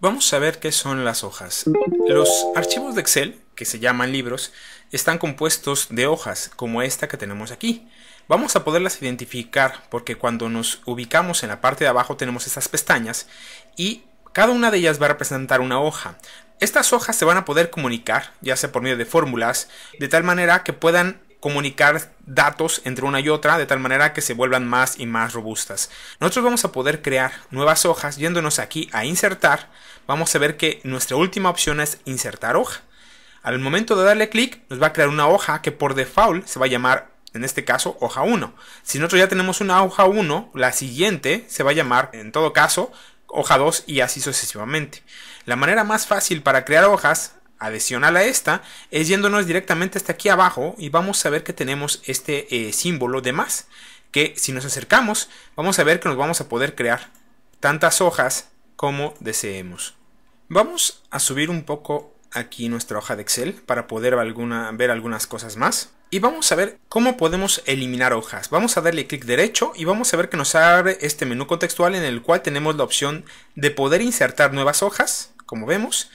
Vamos a ver qué son las hojas. Los archivos de Excel, que se llaman libros, están compuestos de hojas, como esta que tenemos aquí. Vamos a poderlas identificar porque cuando nos ubicamos en la parte de abajo tenemos estas pestañas y cada una de ellas va a representar una hoja. Estas hojas se van a poder comunicar, ya sea por medio de fórmulas, de tal manera que puedan comunicar datos entre una y otra de tal manera que se vuelvan más y más robustas. Nosotros vamos a poder crear nuevas hojas yéndonos aquí a insertar. Vamos a ver que nuestra última opción es insertar hoja. Al momento de darle clic nos va a crear una hoja que por default se va a llamar en este caso hoja 1. Si nosotros ya tenemos una hoja 1, la siguiente se va a llamar en todo caso hoja 2 y así sucesivamente. La manera más fácil para crear hojas adicional a esta es yéndonos directamente hasta aquí abajo y vamos a ver que tenemos este eh, símbolo de más que si nos acercamos vamos a ver que nos vamos a poder crear tantas hojas como deseemos vamos a subir un poco aquí nuestra hoja de excel para poder ver algunas cosas más y vamos a ver cómo podemos eliminar hojas. Vamos a darle clic derecho y vamos a ver que nos abre este menú contextual en el cual tenemos la opción de poder insertar nuevas hojas, como vemos,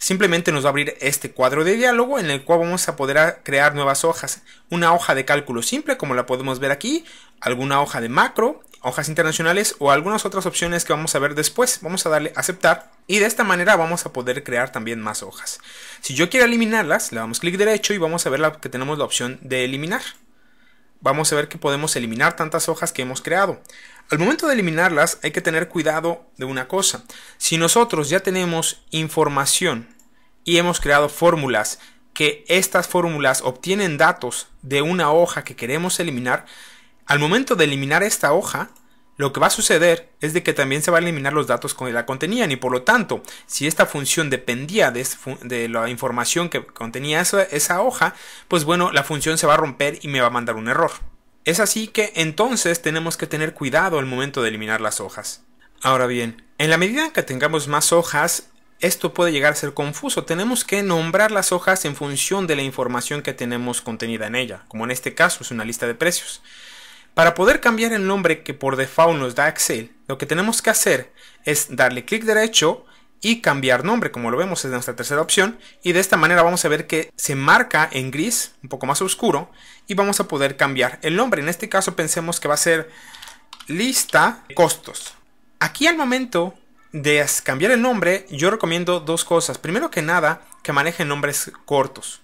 Simplemente nos va a abrir este cuadro de diálogo en el cual vamos a poder crear nuevas hojas. Una hoja de cálculo simple, como la podemos ver aquí, alguna hoja de macro, hojas internacionales o algunas otras opciones que vamos a ver después. Vamos a darle aceptar y de esta manera vamos a poder crear también más hojas. Si yo quiero eliminarlas, le damos clic derecho y vamos a ver que tenemos la opción de eliminar. Vamos a ver que podemos eliminar tantas hojas que hemos creado. Al momento de eliminarlas hay que tener cuidado de una cosa. Si nosotros ya tenemos información y hemos creado fórmulas que estas fórmulas obtienen datos de una hoja que queremos eliminar, al momento de eliminar esta hoja, lo que va a suceder es de que también se van a eliminar los datos que la contenían y por lo tanto, si esta función dependía de, la información que contenía esa hoja, pues bueno, la función se va a romper y me va a mandar un error. Es así que entonces tenemos que tener cuidado al momento de eliminar las hojas. Ahora bien, en la medida en que tengamos más hojas, esto puede llegar a ser confuso. Tenemos que nombrar las hojas en función de la información que tenemos contenida en ella, como en este caso es una lista de precios. Para poder cambiar el nombre que por default nos da Excel, lo que tenemos que hacer es darle clic derecho y cambiar nombre, como lo vemos en nuestra tercera opción. Y de esta manera vamos a ver que se marca en gris, un poco más oscuro, y vamos a poder cambiar el nombre. En este caso pensemos que va a ser lista costos. Aquí al momento de cambiar el nombre, yo recomiendo dos cosas. Primero que nada, que manejen nombres cortos.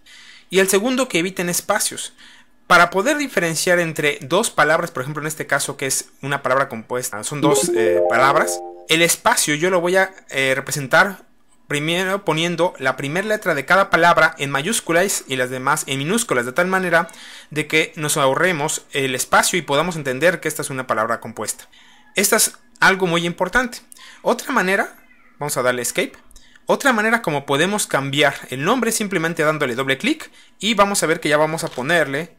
Y el segundo, que eviten espacios. Para poder diferenciar entre dos palabras, por ejemplo en este caso que es una palabra compuesta, son dos eh, palabras, el espacio yo lo voy a eh, representar primero poniendo la primera letra de cada palabra en mayúsculas y las demás en minúsculas, de tal manera de que nos ahorremos el espacio y podamos entender que esta es una palabra compuesta. Esto es algo muy importante. Otra manera, vamos a darle escape. Otra manera como podemos cambiar el nombre simplemente dándole doble clic y vamos a ver que ya vamos a ponerle,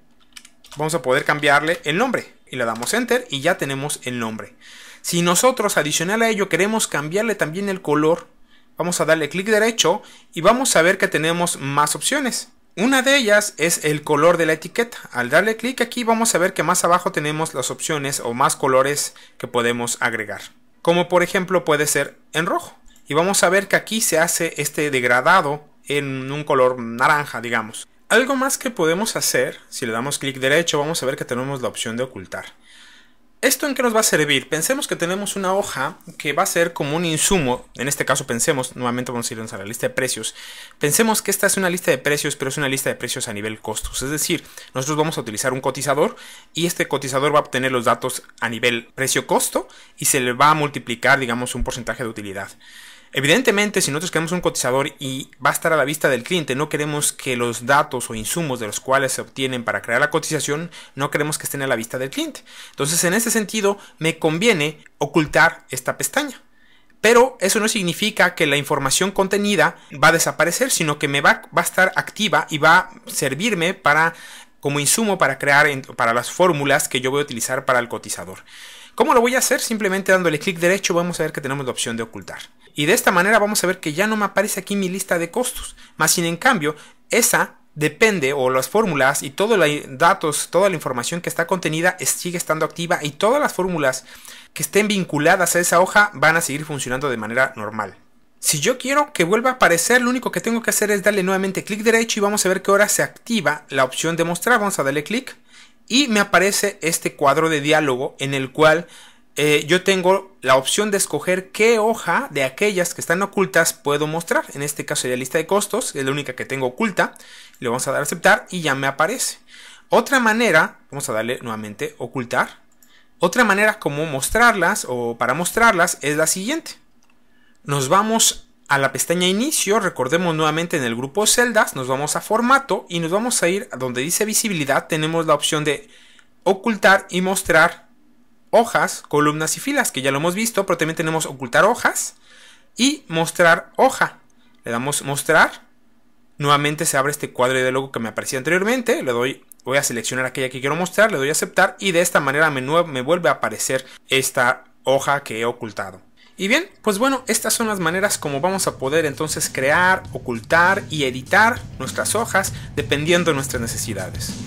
vamos a poder cambiarle el nombre. Y le damos enter y ya tenemos el nombre. Si nosotros adicional a ello queremos cambiarle también el color, vamos a darle clic derecho y vamos a ver que tenemos más opciones. Una de ellas es el color de la etiqueta. Al darle clic aquí vamos a ver que más abajo tenemos las opciones o más colores que podemos agregar. Como por ejemplo puede ser en rojo. Y vamos a ver que aquí se hace este degradado en un color naranja, digamos. Algo más que podemos hacer, si le damos clic derecho, vamos a ver que tenemos la opción de ocultar. ¿Esto en qué nos va a servir? Pensemos que tenemos una hoja que va a ser como un insumo, en este caso pensemos, nuevamente vamos a irnos a la lista de precios, pensemos que esta es una lista de precios, pero es una lista de precios a nivel costos, es decir, nosotros vamos a utilizar un cotizador y este cotizador va a obtener los datos a nivel precio-costo y se le va a multiplicar, digamos, un porcentaje de utilidad. Evidentemente, si nosotros queremos un cotizador y va a estar a la vista del cliente, no queremos que los datos o insumos de los cuales se obtienen para crear la cotización, no queremos que estén a la vista del cliente. Entonces, en este sentido, me conviene ocultar esta pestaña. Pero eso no significa que la información contenida va a desaparecer, sino que me va, a estar activa y va a servirme para, como insumo para crear, para las fórmulas que yo voy a utilizar para el cotizador. ¿Cómo lo voy a hacer? Simplemente dándole clic derecho vamos a ver que tenemos la opción de ocultar. Y de esta manera vamos a ver que ya no me aparece aquí mi lista de costos. Más sin en cambio, esa depende o las fórmulas y todos los datos, toda la información que está contenida sigue estando activa y todas las fórmulas que estén vinculadas a esa hoja van a seguir funcionando de manera normal. Si yo quiero que vuelva a aparecer, lo único que tengo que hacer es darle nuevamente clic derecho y vamos a ver que ahora se activa la opción de mostrar. Vamos a darle clic y me aparece este cuadro de diálogo en el cual eh, yo tengo la opción de escoger qué hoja de aquellas que están ocultas puedo mostrar. En este caso sería lista de costos, es la única que tengo oculta. Le vamos a dar a aceptar y ya me aparece. Otra manera, vamos a darle nuevamente ocultar. Otra manera como mostrarlas o para mostrarlas es la siguiente. Nos vamos a la pestaña inicio, recordemos nuevamente en el grupo celdas, nos vamos a formato y nos vamos a ir a donde dice visibilidad, tenemos la opción de ocultar y mostrar hojas, columnas y filas, que ya lo hemos visto, pero también tenemos ocultar hojas y mostrar hoja. Le damos mostrar. Nuevamente se abre este cuadro de logo que me aparecía anteriormente. Le doy, voy a seleccionar aquella que quiero mostrar, le doy a aceptar y de esta manera me, me vuelve a aparecer esta hoja que he ocultado. Y bien, pues bueno, estas son las maneras como vamos a poder entonces crear, ocultar y editar nuestras hojas dependiendo de nuestras necesidades.